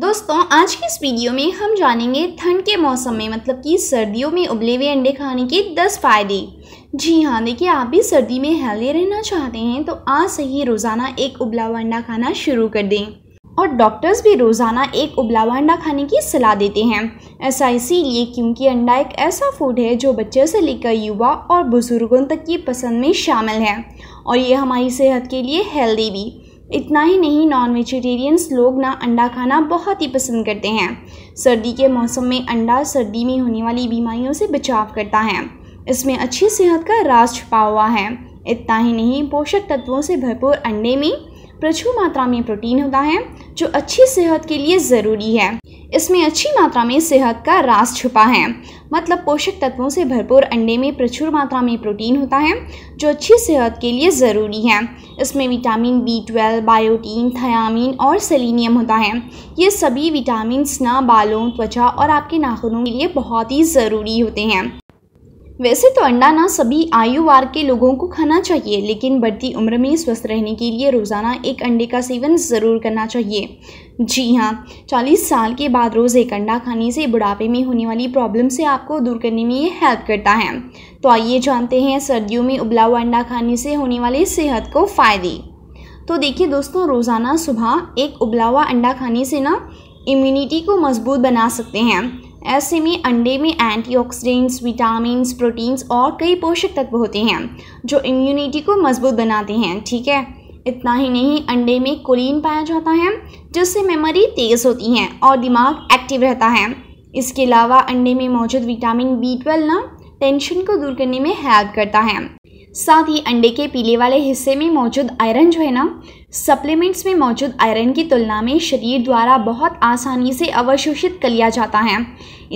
दोस्तों आज की इस वीडियो में हम जानेंगे ठंड के मौसम में मतलब कि सर्दियों में उबले हुए अंडे खाने के 10 फायदे जी हाँ देखिए आप भी सर्दी में हेल्दी रहना चाहते हैं तो आज से ही रोज़ाना एक उबला हुआ अंडा खाना शुरू कर दें और डॉक्टर्स भी रोज़ाना एक उबला हुआ अंडा खाने की सलाह देते हैं ऐसा इसीलिए क्योंकि अंडा एक ऐसा फूड है जो बच्चों से लेकर युवा और बुज़ुर्गों तक की पसंद में शामिल है और ये हमारी सेहत के लिए हेल्दी भी इतना ही नहीं नॉन वेजिटेरियंस लोग ना अंडा खाना बहुत ही पसंद करते हैं सर्दी के मौसम में अंडा सर्दी में होने वाली बीमारियों से बचाव करता है इसमें अच्छी सेहत का राज छुपा हुआ है इतना ही नहीं पोषक तत्वों से भरपूर अंडे में प्रचुर मात्रा में प्रोटीन होता है जो अच्छी सेहत के लिए ज़रूरी है इसमें अच्छी मात्रा में सेहत का रास छुपा है मतलब पोषक तत्वों से भरपूर अंडे में प्रचुर मात्रा में प्रोटीन होता है जो अच्छी सेहत के लिए ज़रूरी है इसमें vitamin B twelve biotin thiamine और सेलिनियम होता है ये सभी विटामिन ना बालों त्वचा और आपके नाखूनों के लिए बहुत ही ज़रूरी होते हैं वैसे तो अंडा ना सभी आयु वार के लोगों को खाना चाहिए लेकिन बढ़ती उम्र में स्वस्थ रहने के लिए रोज़ाना एक अंडे का सेवन ज़रूर करना चाहिए जी हाँ 40 साल के बाद रोज़ एक अंडा खाने से बुढ़ापे में होने वाली प्रॉब्लम से आपको दूर करने में ये हेल्प करता है तो आइए जानते हैं सर्दियों में उबला हुआ अंडा खाने से होने वाले सेहत को फ़ायदे तो देखिए दोस्तों रोज़ाना सुबह एक उबला हुआ अंडा खाने से ना इम्यूनिटी को मजबूत बना सकते हैं ऐसे में अंडे में एंटीऑक्सीडेंट्स, विटामिन प्रोटीन्स और कई पोषक तत्व होते हैं जो इम्यूनिटी को मजबूत बनाते हैं ठीक है इतना ही नहीं अंडे में कोलिन पाया जाता है जिससे मेमोरी तेज़ होती है और दिमाग एक्टिव रहता है इसके अलावा अंडे में मौजूद विटामिन बी ट्वेल्व ना टेंशन को दूर करने में हेल्प करता है साथ ही अंडे के पीले वाले हिस्से में मौजूद आयरन जो है ना सप्लीमेंट्स में मौजूद आयरन की तुलना में शरीर द्वारा बहुत आसानी से अवशोषित कर लिया जाता है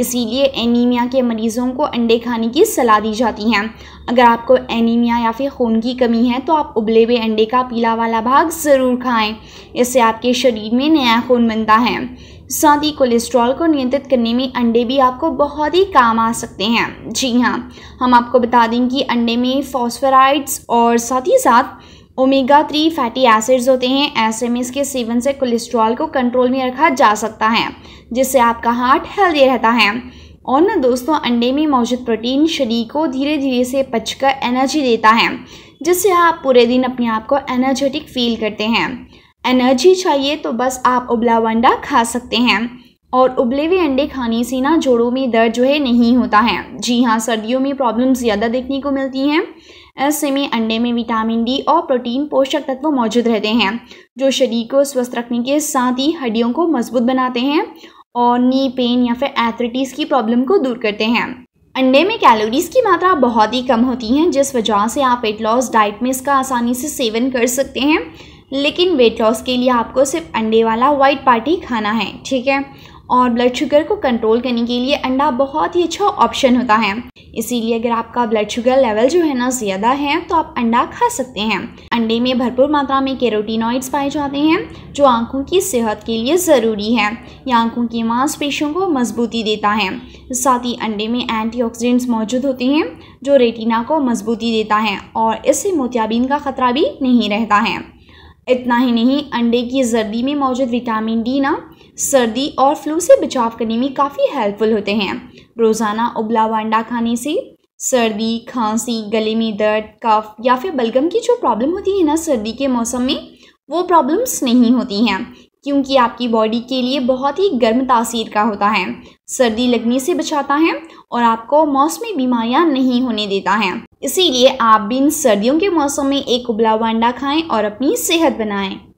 इसीलिए एनीमिया के मरीज़ों को अंडे खाने की सलाह दी जाती है अगर आपको एनीमिया या फिर खून की कमी है तो आप उबले हुए अंडे का पीला वाला भाग ज़रूर खाएं इससे आपके शरीर में नया खून बनता है साथ ही कोलेस्ट्रॉल को नियंत्रित करने में अंडे भी आपको बहुत ही काम आ सकते हैं जी हाँ हम आपको बता दें कि अंडे में फॉस्फराइड्स और साथ ही साथ ओमेगा थ्री फैटी एसिड्स होते हैं ऐसे में इसके सेवन से कोलेस्ट्रॉल को कंट्रोल में रखा जा सकता है जिससे आपका हार्ट हेल्दी रहता है और ना दोस्तों अंडे में मौजूद प्रोटीन शरीर को धीरे धीरे से पचकर एनर्जी देता है जिससे आप पूरे दिन अपने आप को एनर्जेटिक फील करते हैं एनर्जी चाहिए तो बस आप उबला वंडा खा सकते हैं और उबले हुए अंडे खाने से ना जोड़ों में दर्द जो है नहीं होता है जी हाँ सर्दियों में प्रॉब्लम ज़्यादा देखने को मिलती हैं ऐसे में अंडे में विटामिन डी और प्रोटीन पोषक तत्व मौजूद रहते हैं जो शरीर को स्वस्थ रखने के साथ ही हड्डियों को मजबूत बनाते हैं और नी पेन या फिर एथरेटिस की प्रॉब्लम को दूर करते हैं अंडे में कैलोरीज की मात्रा बहुत ही कम होती है जिस वजह से आप वेट लॉस डाइट में इसका आसानी से सेवन कर सकते हैं लेकिन वेट लॉस के लिए आपको सिर्फ अंडे वाला वाइट पार्टी खाना है ठीक है और ब्लड शुगर को कंट्रोल करने के लिए अंडा बहुत ही अच्छा ऑप्शन होता है इसीलिए अगर आपका ब्लड शुगर लेवल जो है ना ज़्यादा है तो आप अंडा खा सकते हैं अंडे में भरपूर मात्रा में कैरोटीनॉइड्स पाए जाते हैं जो आंखों की सेहत के लिए ज़रूरी है या आंखों की मांसपेशियों को मजबूती देता है साथ ही अंडे में एंटी मौजूद होते हैं जो रेटिना को मजबूती देता है और इससे मोतियाबीन का खतरा भी नहीं रहता है इतना ही नहीं अंडे की जर्दी में मौजूद विटामिन डी ना सर्दी और फ्लू से बचाव करने में काफ़ी हेल्पफुल होते हैं रोज़ाना उबला हुआ अंडा खाने से सर्दी खांसी गले में दर्द कफ या फिर बलगम की जो प्रॉब्लम होती है ना सर्दी के मौसम में वो प्रॉब्लम्स नहीं होती हैं क्योंकि आपकी बॉडी के लिए बहुत ही गर्म तासीर का होता है सर्दी लगने से बचाता है और आपको मौसमी बीमारियां नहीं होने देता है इसीलिए आप भी इन सर्दियों के मौसम में एक उबला हुआ अंडा खाएं और अपनी सेहत बनाएं